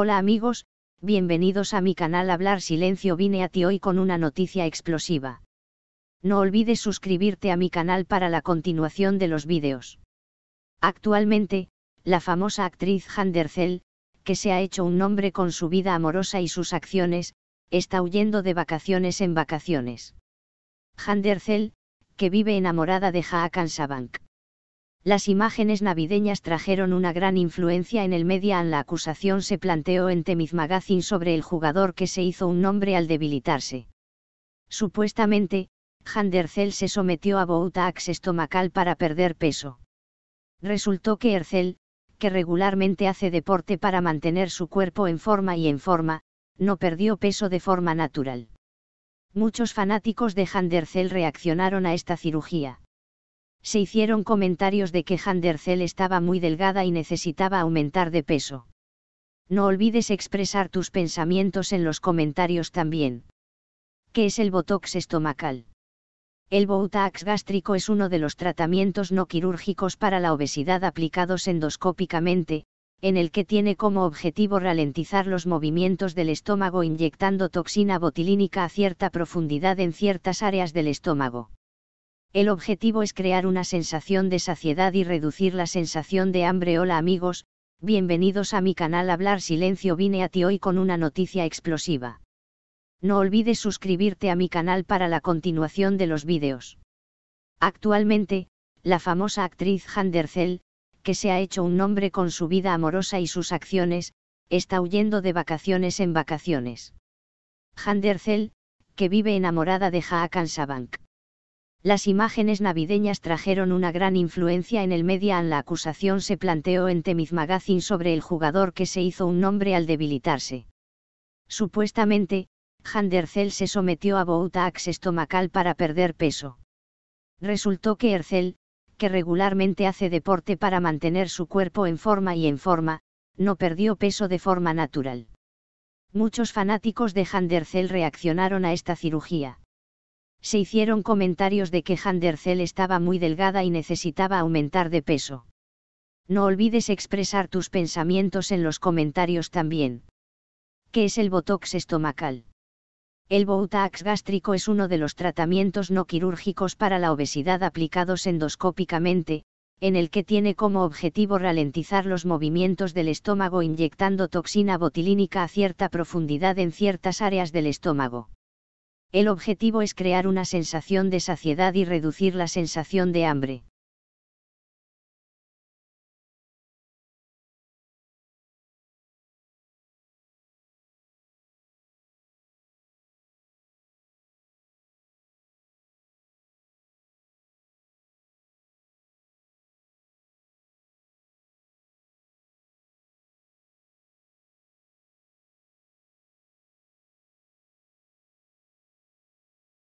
Hola amigos, bienvenidos a mi canal Hablar Silencio vine a ti hoy con una noticia explosiva. No olvides suscribirte a mi canal para la continuación de los vídeos. Actualmente, la famosa actriz Han que se ha hecho un nombre con su vida amorosa y sus acciones, está huyendo de vacaciones en vacaciones. Han que vive enamorada de Haakan las imágenes navideñas trajeron una gran influencia en el en La acusación se planteó en Temiz Magazine sobre el jugador que se hizo un nombre al debilitarse. Supuestamente, Handercel se sometió a Boutax estomacal para perder peso. Resultó que Ercel, que regularmente hace deporte para mantener su cuerpo en forma y en forma, no perdió peso de forma natural. Muchos fanáticos de Handercel reaccionaron a esta cirugía se hicieron comentarios de que Handercel estaba muy delgada y necesitaba aumentar de peso. No olvides expresar tus pensamientos en los comentarios también. ¿Qué es el botox estomacal? El botox gástrico es uno de los tratamientos no quirúrgicos para la obesidad aplicados endoscópicamente, en el que tiene como objetivo ralentizar los movimientos del estómago inyectando toxina botilínica a cierta profundidad en ciertas áreas del estómago. El objetivo es crear una sensación de saciedad y reducir la sensación de hambre. Hola amigos, bienvenidos a mi canal Hablar Silencio. Vine a ti hoy con una noticia explosiva. No olvides suscribirte a mi canal para la continuación de los vídeos. Actualmente, la famosa actriz Zell, que se ha hecho un nombre con su vida amorosa y sus acciones, está huyendo de vacaciones en vacaciones. Zell, que vive enamorada de Haakan las imágenes navideñas trajeron una gran influencia en el en La acusación se planteó en Temiz Magazine sobre el jugador que se hizo un nombre al debilitarse. Supuestamente, Handercel se sometió a Boutax estomacal para perder peso. Resultó que Ercel, que regularmente hace deporte para mantener su cuerpo en forma y en forma, no perdió peso de forma natural. Muchos fanáticos de Handercel reaccionaron a esta cirugía se hicieron comentarios de que Handercel estaba muy delgada y necesitaba aumentar de peso. No olvides expresar tus pensamientos en los comentarios también. ¿Qué es el botox estomacal? El botox gástrico es uno de los tratamientos no quirúrgicos para la obesidad aplicados endoscópicamente, en el que tiene como objetivo ralentizar los movimientos del estómago inyectando toxina botilínica a cierta profundidad en ciertas áreas del estómago. El objetivo es crear una sensación de saciedad y reducir la sensación de hambre.